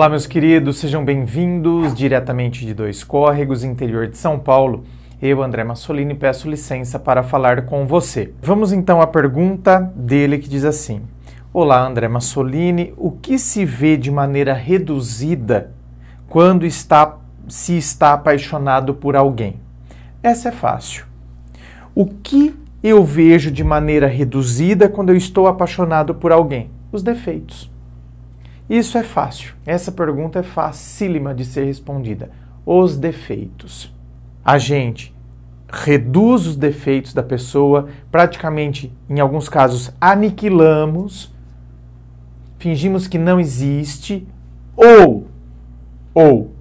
Olá, meus queridos, sejam bem-vindos diretamente de Dois Córregos, interior de São Paulo. Eu, André Massolini, peço licença para falar com você. Vamos então à pergunta dele que diz assim: Olá, André Massolini, o que se vê de maneira reduzida quando está se está apaixonado por alguém? Essa é fácil. O que eu vejo de maneira reduzida quando eu estou apaixonado por alguém? Os defeitos. Isso é fácil. Essa pergunta é facílima de ser respondida. Os defeitos. A gente reduz os defeitos da pessoa, praticamente, em alguns casos, aniquilamos, fingimos que não existe, ou, ou,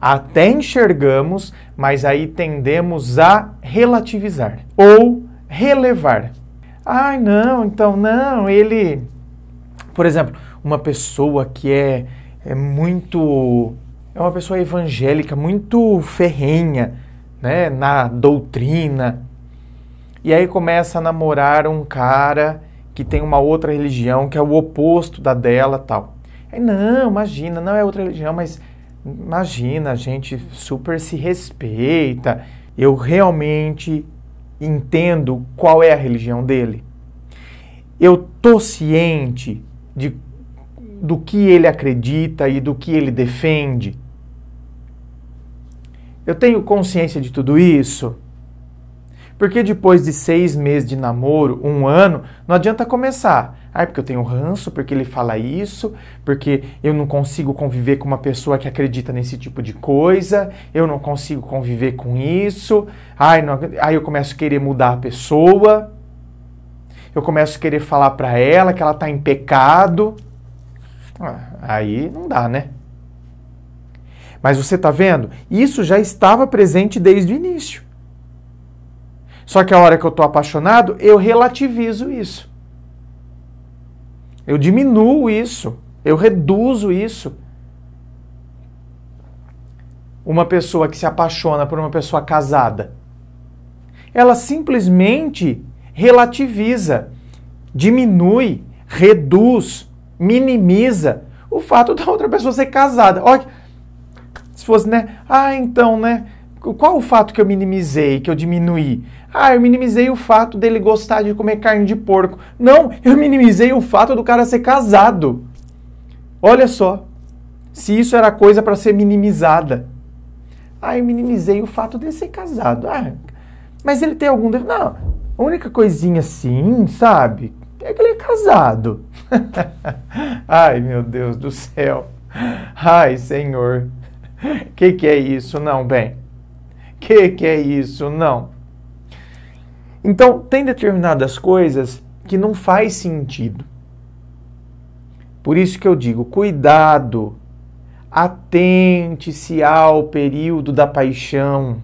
até enxergamos, mas aí tendemos a relativizar ou relevar. Ai, não, então não, ele. Por exemplo, uma pessoa que é, é muito. é uma pessoa evangélica, muito ferrenha né, na doutrina. E aí começa a namorar um cara que tem uma outra religião, que é o oposto da dela tal. Aí, não, imagina, não é outra religião, mas imagina, a gente super se respeita. Eu realmente entendo qual é a religião dele. Eu tô ciente de do que ele acredita e do que ele defende. Eu tenho consciência de tudo isso? Porque depois de seis meses de namoro, um ano, não adianta começar. Ah, porque eu tenho ranço, porque ele fala isso, porque eu não consigo conviver com uma pessoa que acredita nesse tipo de coisa, eu não consigo conviver com isso. Ai, não, aí eu começo a querer mudar a pessoa, eu começo a querer falar para ela que ela está em pecado. Ah, aí não dá, né? Mas você está vendo? Isso já estava presente desde o início. Só que a hora que eu estou apaixonado, eu relativizo isso. Eu diminuo isso. Eu reduzo isso. Uma pessoa que se apaixona por uma pessoa casada, ela simplesmente relativiza, diminui, reduz minimiza o fato da outra pessoa ser casada. Olha, se fosse, né? Ah, então, né? Qual o fato que eu minimizei, que eu diminuí? Ah, eu minimizei o fato dele gostar de comer carne de porco. Não, eu minimizei o fato do cara ser casado. Olha só, se isso era coisa para ser minimizada. Ah, eu minimizei o fato dele ser casado. Ah, mas ele tem algum. Não, a única coisinha assim, sabe? é que ele é casado. Ai, meu Deus do céu. Ai, Senhor. Que que é isso? Não, bem. Que que é isso? Não. Então, tem determinadas coisas que não faz sentido. Por isso que eu digo, cuidado. Atente-se ao período da paixão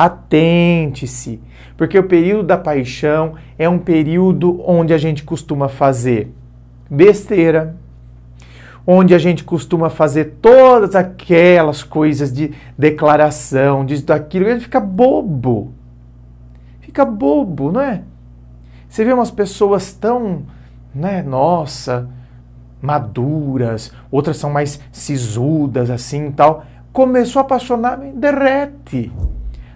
Atente-se, porque o período da paixão é um período onde a gente costuma fazer besteira, onde a gente costuma fazer todas aquelas coisas de declaração, disso, daquilo, a gente fica bobo. Fica bobo, não é? Você vê umas pessoas tão, né, nossa, maduras, outras são mais sisudas assim, e tal. Começou a apaixonar, derrete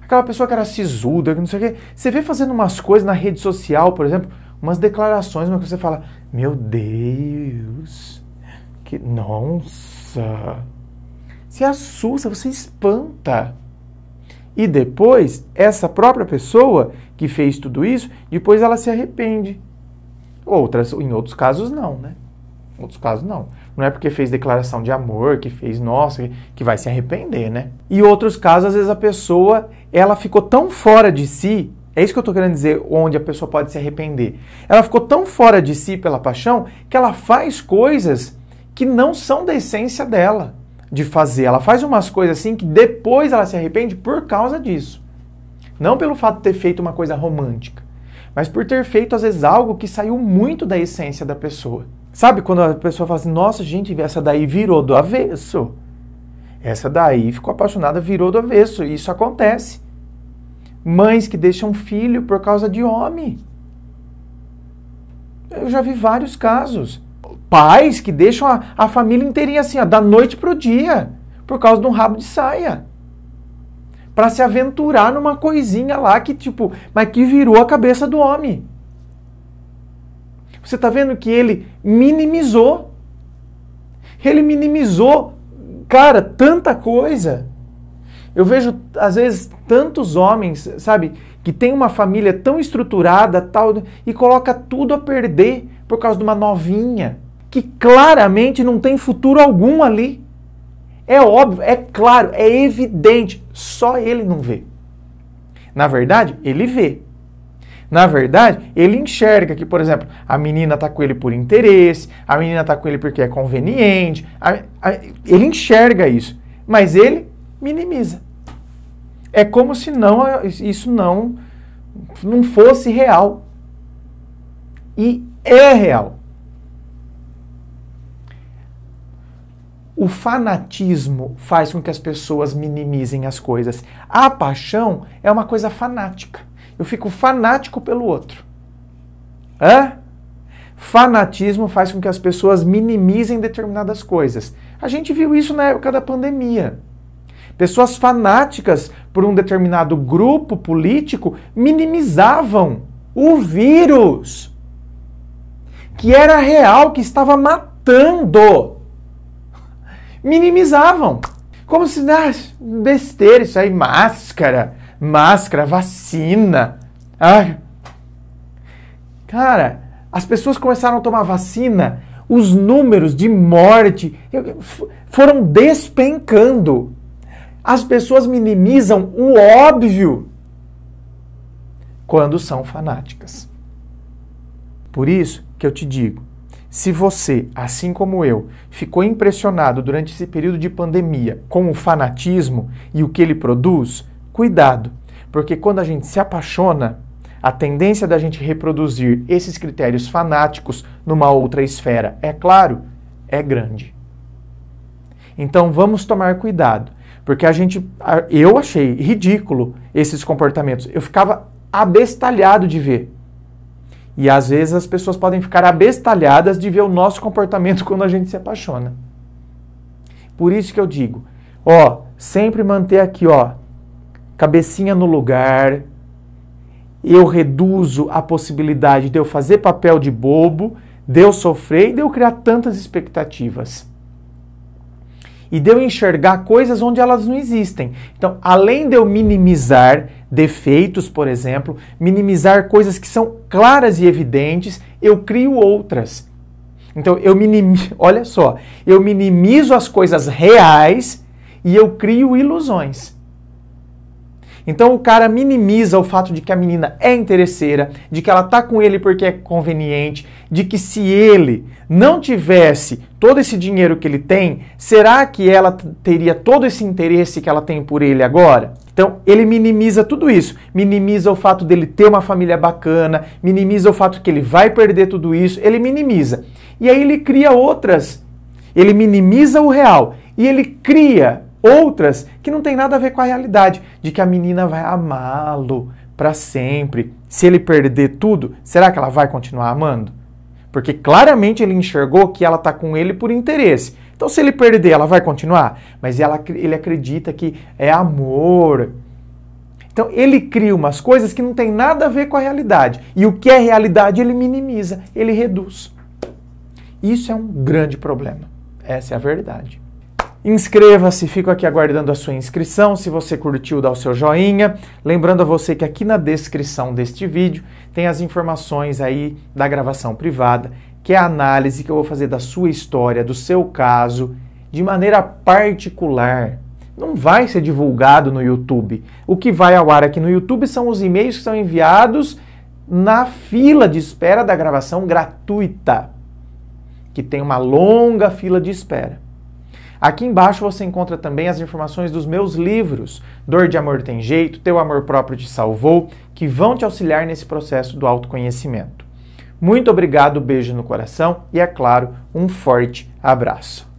aquela pessoa que era sisuda, que não sei o quê. Você vê fazendo umas coisas na rede social, por exemplo, umas declarações, mas que você fala, meu Deus, que nossa. Você assusta, você espanta. E depois, essa própria pessoa que fez tudo isso, depois ela se arrepende. Outras, em outros casos, não, né? Em outros casos, não. Não é porque fez declaração de amor, que fez nossa, que vai se arrepender, né? E outros casos, às vezes a pessoa, ela ficou tão fora de si, é isso que eu estou querendo dizer, onde a pessoa pode se arrepender. Ela ficou tão fora de si pela paixão que ela faz coisas que não são da essência dela de fazer. Ela faz umas coisas assim que depois ela se arrepende por causa disso. Não pelo fato de ter feito uma coisa romântica, mas por ter feito às vezes algo que saiu muito da essência da pessoa. Sabe quando a pessoa fala assim, nossa gente, essa daí virou do avesso. Essa daí ficou apaixonada, virou do avesso. Isso acontece. Mães que deixam filho por causa de homem. Eu já vi vários casos. Pais que deixam a, a família inteirinha assim, ó, da noite pro dia, por causa de um rabo de saia. para se aventurar numa coisinha lá que, tipo, mas que virou a cabeça do homem. Você está vendo que ele minimizou. Ele minimizou, cara, tanta coisa. Eu vejo, às vezes, tantos homens, sabe, que tem uma família tão estruturada, tal, e coloca tudo a perder por causa de uma novinha, que claramente não tem futuro algum ali. É óbvio, é claro, é evidente, só ele não vê. Na verdade, ele vê, na verdade, ele enxerga que, por exemplo, a menina está com ele por interesse, a menina está com ele porque é conveniente, a, a, ele enxerga isso, mas ele minimiza. É como se não isso não não fosse real. E é real. O fanatismo faz com que as pessoas minimizem as coisas. A paixão é uma coisa fanática. Eu fico fanático pelo outro. Hã? Fanatismo faz com que as pessoas minimizem determinadas coisas. A gente viu isso na época da pandemia. Pessoas fanáticas por um determinado grupo político minimizavam o vírus, que era real, que estava matando. Minimizavam. Como se, ah, besteira, isso aí, máscara máscara, vacina. Ai. Cara, as pessoas começaram a tomar vacina, os números de morte foram despencando. As pessoas minimizam o óbvio quando são fanáticas. Por isso que eu te digo: se você, assim como eu, ficou impressionado durante esse período de pandemia com o fanatismo e o que ele produz, Cuidado, porque quando a gente se apaixona, a tendência da gente reproduzir esses critérios fanáticos numa outra esfera, é claro, é grande. Então vamos tomar cuidado, porque a gente eu achei ridículo esses comportamentos. Eu ficava abestalhado de ver. E às vezes as pessoas podem ficar abestalhadas de ver o nosso comportamento quando a gente se apaixona. Por isso que eu digo, ó, sempre manter aqui, ó, cabecinha no lugar, eu reduzo a possibilidade de eu fazer papel de bobo, de eu sofrer e de eu criar tantas expectativas. E de eu enxergar coisas onde elas não existem. Então, além de eu minimizar defeitos, por exemplo, minimizar coisas que são claras e evidentes, eu crio outras. Então, eu minimizo, olha só, eu minimizo as coisas reais e eu crio ilusões. Então o cara minimiza o fato de que a menina é interesseira, de que ela tá com ele porque é conveniente, de que se ele não tivesse todo esse dinheiro que ele tem, será que ela teria todo esse interesse que ela tem por ele agora? Então, ele minimiza tudo isso. Minimiza o fato dele ter uma família bacana, minimiza o fato que ele vai perder tudo isso, ele minimiza. E aí ele cria outras. Ele minimiza o real e ele cria Outras que não tem nada a ver com a realidade, de que a menina vai amá-lo para sempre. Se ele perder tudo, será que ela vai continuar amando? Porque claramente ele enxergou que ela está com ele por interesse. Então, se ele perder, ela vai continuar? Mas ela, ele acredita que é amor. Então, ele cria umas coisas que não tem nada a ver com a realidade. E o que é realidade, ele minimiza, ele reduz. Isso é um grande problema. Essa é a verdade. Inscreva-se, fico aqui aguardando a sua inscrição. Se você curtiu, dá o seu joinha. Lembrando a você que aqui na descrição deste vídeo tem as informações aí da gravação privada, que é a análise que eu vou fazer da sua história, do seu caso, de maneira particular. Não vai ser divulgado no YouTube. O que vai ao ar aqui no YouTube são os e-mails que são enviados na fila de espera da gravação gratuita, que tem uma longa fila de espera. Aqui embaixo você encontra também as informações dos meus livros, Dor de Amor Tem Jeito, Teu Amor Próprio Te Salvou, que vão te auxiliar nesse processo do autoconhecimento. Muito obrigado, beijo no coração e, é claro, um forte abraço.